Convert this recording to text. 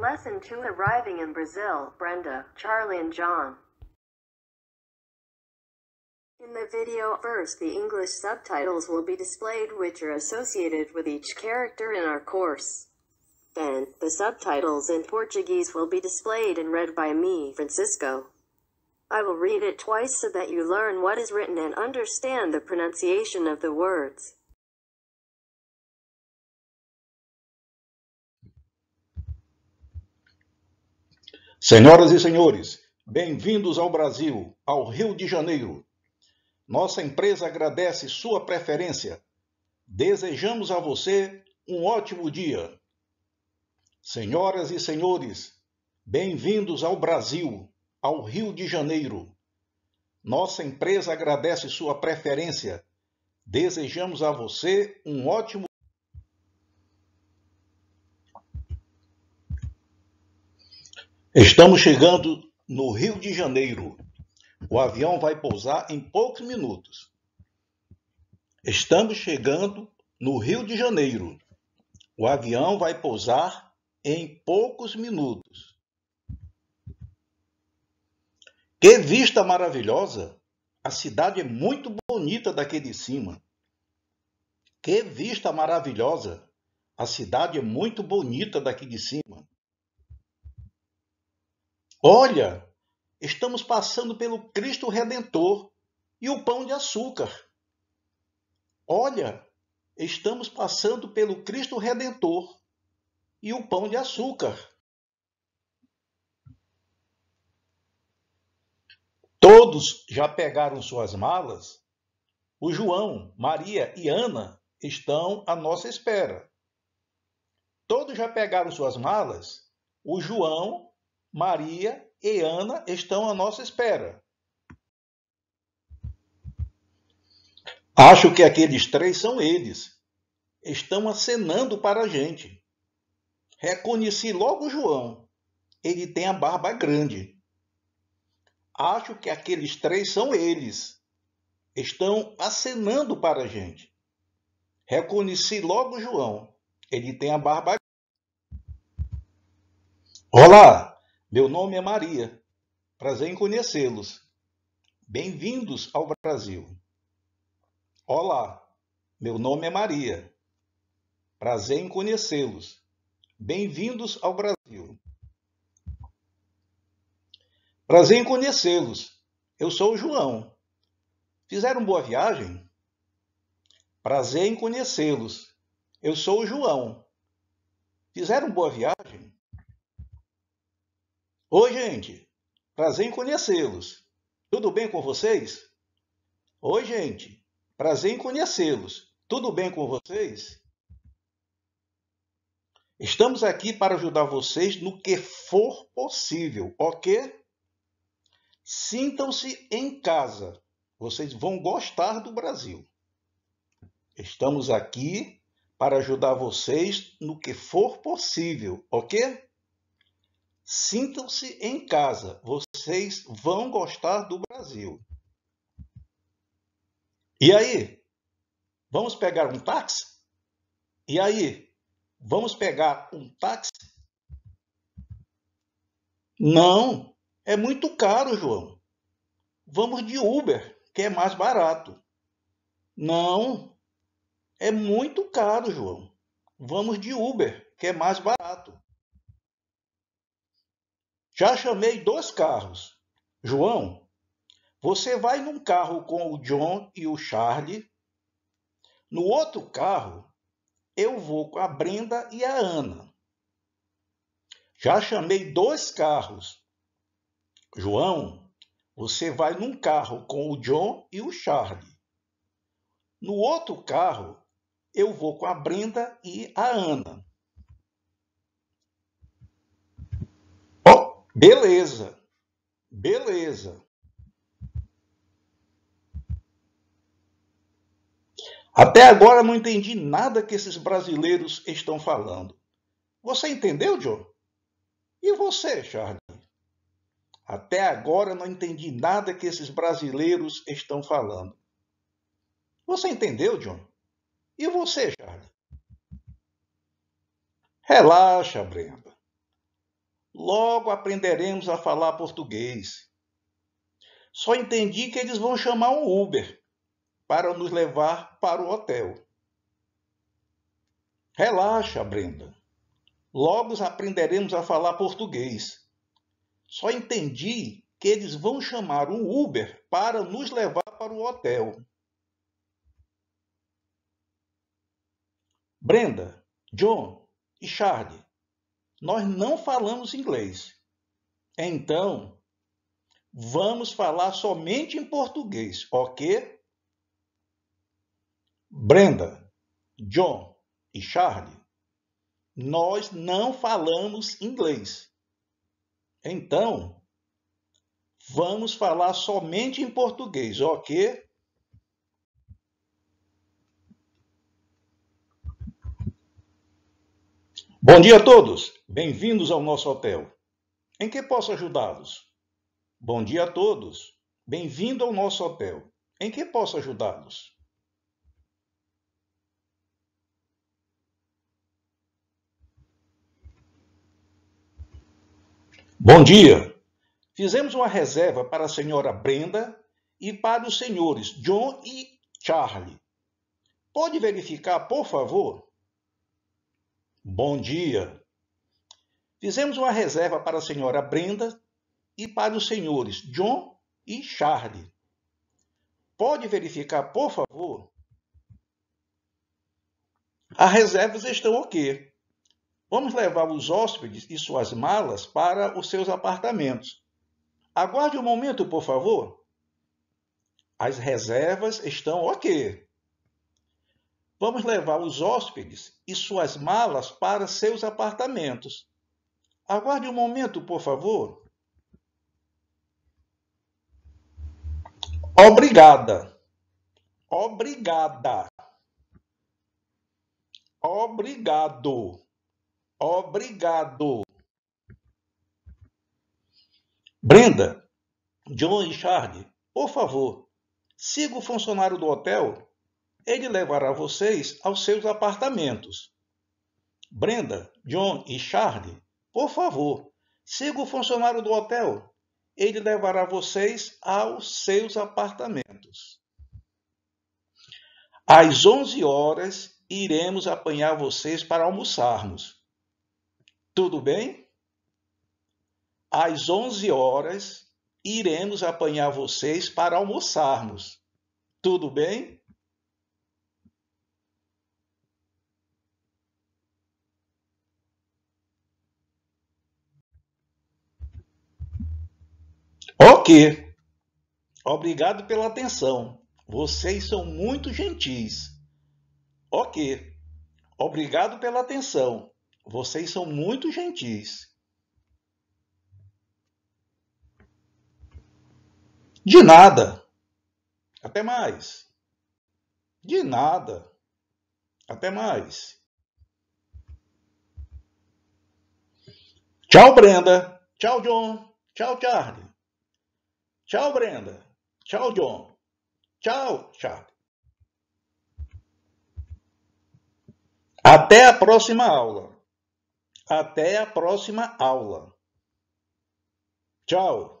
Lesson 2 Arriving in Brazil, Brenda, Charlie and John. In the video first, the English subtitles will be displayed which are associated with each character in our course. Then, the subtitles in Portuguese will be displayed and read by me, Francisco. I will read it twice so that you learn what is written and understand the pronunciation of the words. Senhoras e senhores, bem-vindos ao Brasil, ao Rio de Janeiro. Nossa empresa agradece sua preferência. Desejamos a você um ótimo dia. Senhoras e senhores, bem-vindos ao Brasil, ao Rio de Janeiro. Nossa empresa agradece sua preferência. Desejamos a você um ótimo Estamos chegando no Rio de Janeiro. O avião vai pousar em poucos minutos. Estamos chegando no Rio de Janeiro. O avião vai pousar em poucos minutos. Que vista maravilhosa! A cidade é muito bonita daqui de cima. Que vista maravilhosa! A cidade é muito bonita daqui de cima. Olha, estamos passando pelo Cristo Redentor e o pão de açúcar. Olha, estamos passando pelo Cristo Redentor e o pão de açúcar. Todos já pegaram suas malas? O João, Maria e Ana estão à nossa espera. Todos já pegaram suas malas? O João, Maria e Ana estão à nossa espera. Acho que aqueles três são eles. Estão acenando para a gente. Reconheci logo João. Ele tem a barba grande. Acho que aqueles três são eles. Estão acenando para a gente. Reconheci logo João. Ele tem a barba. grande. Olá, meu nome é Maria. Prazer em conhecê-los. Bem-vindos ao Brasil. Olá, meu nome é Maria. Prazer em conhecê-los. Bem-vindos ao Brasil. Prazer em conhecê-los. Eu sou o João. Fizeram boa viagem? Prazer em conhecê-los. Eu sou o João. Fizeram boa viagem? Oi, gente! Prazer em conhecê-los. Tudo bem com vocês? Oi, gente! Prazer em conhecê-los. Tudo bem com vocês? Estamos aqui para ajudar vocês no que for possível, ok? Sintam-se em casa. Vocês vão gostar do Brasil. Estamos aqui para ajudar vocês no que for possível, ok? Sintam-se em casa, vocês vão gostar do Brasil. E aí? Vamos pegar um táxi? E aí? Vamos pegar um táxi? Não, é muito caro, João. Vamos de Uber, que é mais barato. Não, é muito caro, João. Vamos de Uber, que é mais barato. Já chamei dois carros. João, você vai num carro com o John e o Charlie. No outro carro, eu vou com a Brenda e a Ana. Já chamei dois carros. João, você vai num carro com o John e o Charlie. No outro carro, eu vou com a Brenda e a Ana. Beleza. Beleza. Até agora não entendi nada que esses brasileiros estão falando. Você entendeu, Joe? E você, Charlie? Até agora não entendi nada que esses brasileiros estão falando. Você entendeu, John? E você, Charlie? Relaxa, Brenda. Logo aprenderemos a falar português. Só entendi que eles vão chamar um Uber para nos levar para o hotel. Relaxa, Brenda. Logo aprenderemos a falar português. Só entendi que eles vão chamar um Uber para nos levar para o hotel. Brenda, John e Charlie, nós não falamos inglês. Então, vamos falar somente em português, ok? Brenda, John e Charlie, nós não falamos inglês. Então, vamos falar somente em português, ok? Bom dia a todos, bem-vindos ao nosso hotel. Em que posso ajudá-los? Bom dia a todos, bem-vindo ao nosso hotel. Em que posso ajudá-los? Bom dia! Fizemos uma reserva para a senhora Brenda e para os senhores John e Charlie. Pode verificar, por favor? Bom dia! Fizemos uma reserva para a senhora Brenda e para os senhores John e Charlie. Pode verificar, por favor? As reservas estão ok. Vamos levar os hóspedes e suas malas para os seus apartamentos. Aguarde um momento, por favor. As reservas estão ok. Vamos levar os hóspedes e suas malas para seus apartamentos. Aguarde um momento, por favor. Obrigada. Obrigada. Obrigado. Obrigado. Brenda, John e Charlie, por favor, siga o funcionário do hotel ele levará vocês aos seus apartamentos. Brenda, John e Charlie, por favor, siga o funcionário do hotel. Ele levará vocês aos seus apartamentos. Às 11 horas, iremos apanhar vocês para almoçarmos. Tudo bem? Às 11 horas, iremos apanhar vocês para almoçarmos. Tudo bem? Ok. Obrigado pela atenção. Vocês são muito gentis. Ok. Obrigado pela atenção. Vocês são muito gentis. De nada. Até mais. De nada. Até mais. Tchau, Brenda. Tchau, John. Tchau, Charlie. Tchau, Brenda. Tchau, John. Tchau, Charlie. Até a próxima aula. Até a próxima aula. Tchau.